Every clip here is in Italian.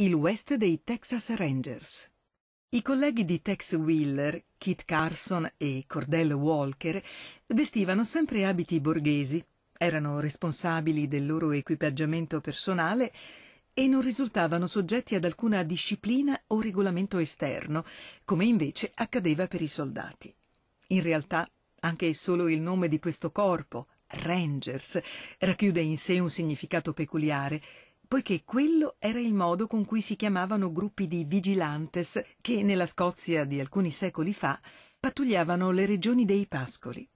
il West dei Texas Rangers. I colleghi di Tex Wheeler, Kit Carson e Cordell Walker vestivano sempre abiti borghesi, erano responsabili del loro equipaggiamento personale e non risultavano soggetti ad alcuna disciplina o regolamento esterno, come invece accadeva per i soldati. In realtà, anche solo il nome di questo corpo, Rangers, racchiude in sé un significato peculiare poiché quello era il modo con cui si chiamavano gruppi di vigilantes che nella Scozia di alcuni secoli fa pattugliavano le regioni dei pascoli.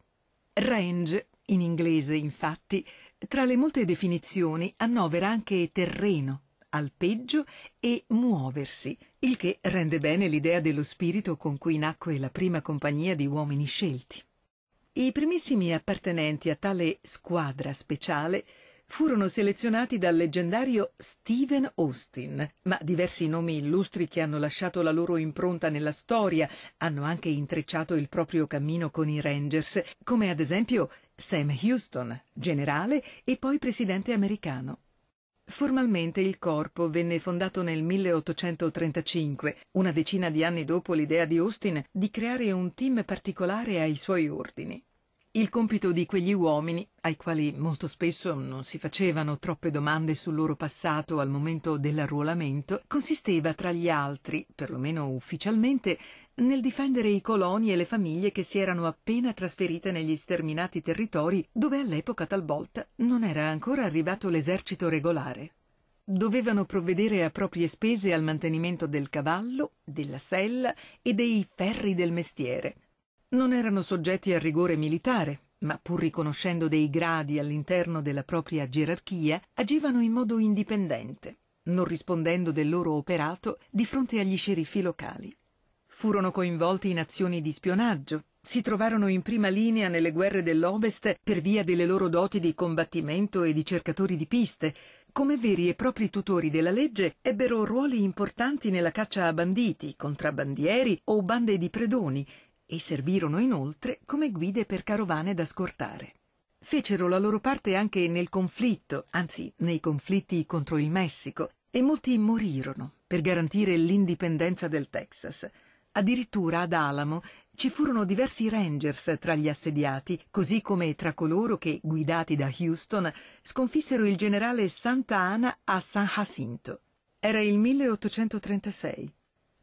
Range, in inglese infatti, tra le molte definizioni annovera anche terreno, alpeggio e muoversi, il che rende bene l'idea dello spirito con cui nacque la prima compagnia di uomini scelti. I primissimi appartenenti a tale squadra speciale furono selezionati dal leggendario Stephen Austin, ma diversi nomi illustri che hanno lasciato la loro impronta nella storia hanno anche intrecciato il proprio cammino con i Rangers, come ad esempio Sam Houston, generale e poi presidente americano. Formalmente il corpo venne fondato nel 1835, una decina di anni dopo l'idea di Austin di creare un team particolare ai suoi ordini. Il compito di quegli uomini, ai quali molto spesso non si facevano troppe domande sul loro passato al momento dell'arruolamento, consisteva tra gli altri, perlomeno ufficialmente, nel difendere i coloni e le famiglie che si erano appena trasferite negli sterminati territori dove all'epoca talvolta non era ancora arrivato l'esercito regolare. Dovevano provvedere a proprie spese al mantenimento del cavallo, della sella e dei ferri del mestiere, non erano soggetti al rigore militare, ma pur riconoscendo dei gradi all'interno della propria gerarchia, agivano in modo indipendente, non rispondendo del loro operato di fronte agli sceriffi locali. Furono coinvolti in azioni di spionaggio, si trovarono in prima linea nelle guerre dell'Ovest per via delle loro doti di combattimento e di cercatori di piste, come veri e propri tutori della legge, ebbero ruoli importanti nella caccia a banditi, contrabbandieri o bande di predoni, e servirono inoltre come guide per carovane da scortare. Fecero la loro parte anche nel conflitto, anzi nei conflitti contro il Messico, e molti morirono per garantire l'indipendenza del Texas. Addirittura ad Alamo ci furono diversi Rangers tra gli assediati, così come tra coloro che, guidati da Houston, sconfissero il generale Santa Ana a San Jacinto. Era il 1836.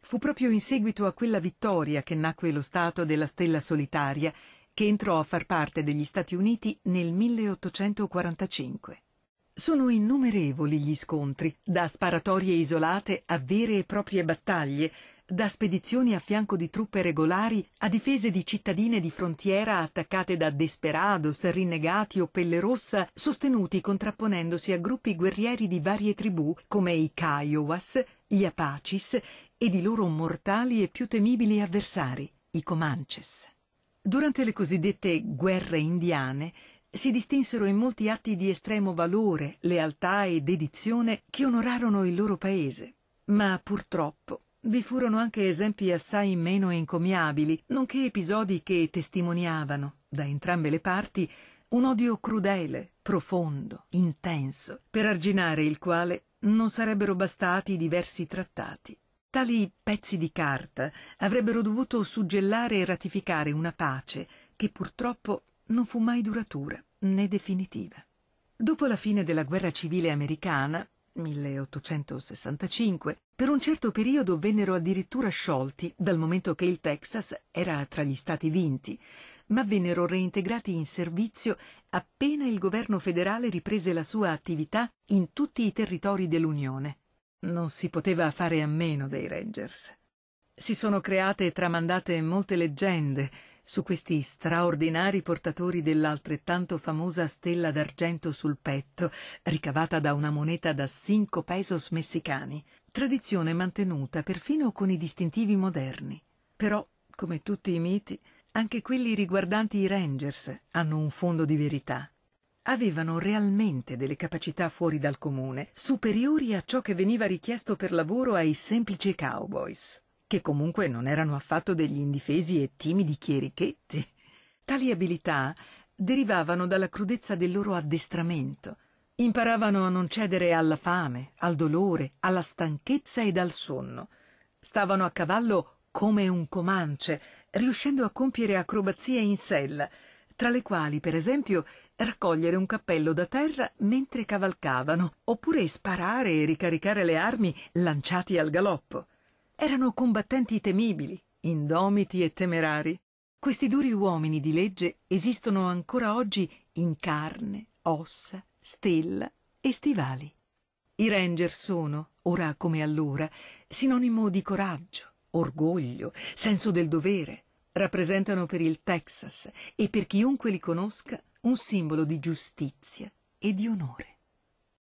Fu proprio in seguito a quella vittoria che nacque lo Stato della Stella Solitaria, che entrò a far parte degli Stati Uniti nel 1845. Sono innumerevoli gli scontri, da sparatorie isolate a vere e proprie battaglie, da spedizioni a fianco di truppe regolari a difese di cittadine di frontiera attaccate da desperados, rinnegati o pelle rossa, sostenuti contrapponendosi a gruppi guerrieri di varie tribù come i Kiowas, gli Apaches, e di loro mortali e più temibili avversari, i Comanches. Durante le cosiddette guerre indiane si distinsero in molti atti di estremo valore, lealtà e dedizione che onorarono il loro paese. Ma purtroppo vi furono anche esempi assai meno encomiabili, nonché episodi che testimoniavano, da entrambe le parti, un odio crudele, profondo, intenso, per arginare il quale non sarebbero bastati diversi trattati. Tali pezzi di carta avrebbero dovuto suggellare e ratificare una pace che purtroppo non fu mai duratura né definitiva. Dopo la fine della guerra civile americana, 1865, per un certo periodo vennero addirittura sciolti dal momento che il Texas era tra gli stati vinti, ma vennero reintegrati in servizio appena il governo federale riprese la sua attività in tutti i territori dell'Unione. Non si poteva fare a meno dei Rangers. Si sono create e tramandate molte leggende su questi straordinari portatori dell'altrettanto famosa stella d'argento sul petto, ricavata da una moneta da 5 pesos messicani, tradizione mantenuta perfino con i distintivi moderni. Però, come tutti i miti, anche quelli riguardanti i Rangers hanno un fondo di verità avevano realmente delle capacità fuori dal comune, superiori a ciò che veniva richiesto per lavoro ai semplici cowboys, che comunque non erano affatto degli indifesi e timidi chierichetti. Tali abilità derivavano dalla crudezza del loro addestramento. Imparavano a non cedere alla fame, al dolore, alla stanchezza ed al sonno. Stavano a cavallo come un comance, riuscendo a compiere acrobazie in sella, tra le quali, per esempio, raccogliere un cappello da terra mentre cavalcavano, oppure sparare e ricaricare le armi lanciati al galoppo. Erano combattenti temibili, indomiti e temerari. Questi duri uomini di legge esistono ancora oggi in carne, ossa, stella e stivali. I ranger sono, ora come allora, sinonimo di coraggio, orgoglio, senso del dovere. Rappresentano per il Texas e per chiunque li conosca un simbolo di giustizia e di onore.